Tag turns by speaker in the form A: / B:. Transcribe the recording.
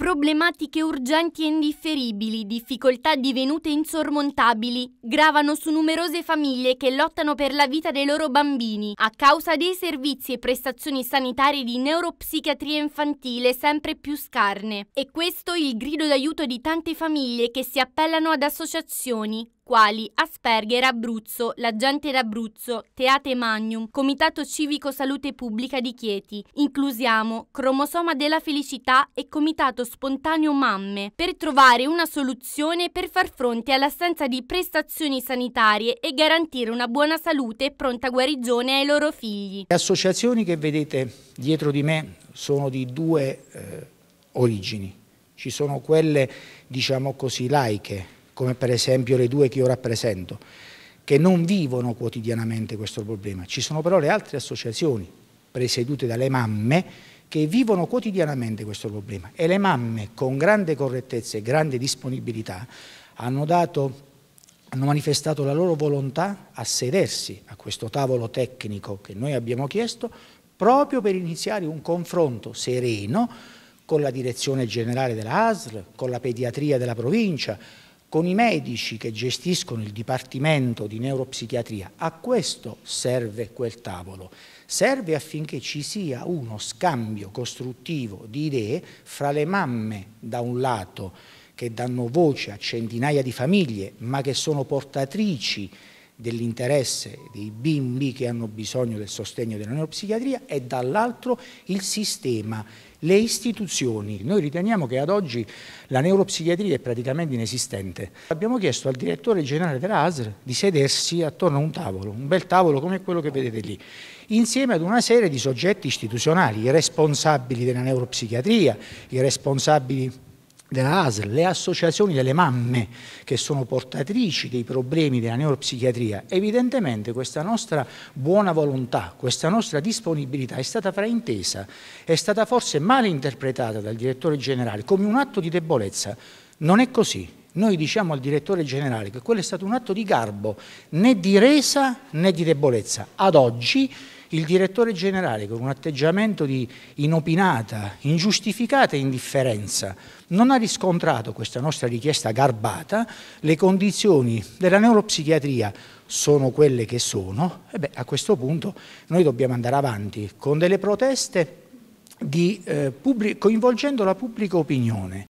A: Problematiche urgenti e indifferibili, difficoltà divenute insormontabili, gravano su numerose famiglie che lottano per la vita dei loro bambini a causa dei servizi e prestazioni sanitarie di neuropsichiatria infantile sempre più scarne. E questo il grido d'aiuto di tante famiglie che si appellano ad associazioni, quali Asperger Abruzzo, La Gente d'Abruzzo, Teate Magnum, Comitato Civico Salute Pubblica di Chieti, Inclusiamo, Cromosoma della Felicità e Comitato Spontaneo Mamme, per trovare una soluzione per far fronte all'assenza di prestazioni sanitarie e garantire una buona salute e pronta guarigione ai loro figli. Le
B: associazioni che vedete dietro di me sono di due eh, origini. Ci sono quelle, diciamo così, laiche, come per esempio le due che io rappresento, che non vivono quotidianamente questo problema. Ci sono però le altre associazioni presiedute dalle mamme che vivono quotidianamente questo problema e le mamme con grande correttezza e grande disponibilità hanno, dato, hanno manifestato la loro volontà a sedersi a questo tavolo tecnico che noi abbiamo chiesto proprio per iniziare un confronto sereno con la direzione generale della ASL, con la pediatria della provincia, con i medici che gestiscono il Dipartimento di Neuropsichiatria. A questo serve quel tavolo. Serve affinché ci sia uno scambio costruttivo di idee fra le mamme da un lato che danno voce a centinaia di famiglie ma che sono portatrici dell'interesse dei bimbi che hanno bisogno del sostegno della neuropsichiatria e dall'altro il sistema, le istituzioni. Noi riteniamo che ad oggi la neuropsichiatria è praticamente inesistente. Abbiamo chiesto al direttore generale della ASR di sedersi attorno a un tavolo, un bel tavolo come quello che vedete lì, insieme ad una serie di soggetti istituzionali, i responsabili della neuropsichiatria, i responsabili della ASL, le associazioni delle mamme che sono portatrici dei problemi della neuropsichiatria, evidentemente questa nostra buona volontà, questa nostra disponibilità è stata fraintesa, è stata forse mal interpretata dal direttore generale come un atto di debolezza. Non è così. Noi diciamo al direttore generale che quello è stato un atto di garbo, né di resa né di debolezza. Ad oggi il direttore generale con un atteggiamento di inopinata, ingiustificata indifferenza non ha riscontrato questa nostra richiesta garbata, le condizioni della neuropsichiatria sono quelle che sono, e beh, a questo punto noi dobbiamo andare avanti con delle proteste di, eh, coinvolgendo la pubblica opinione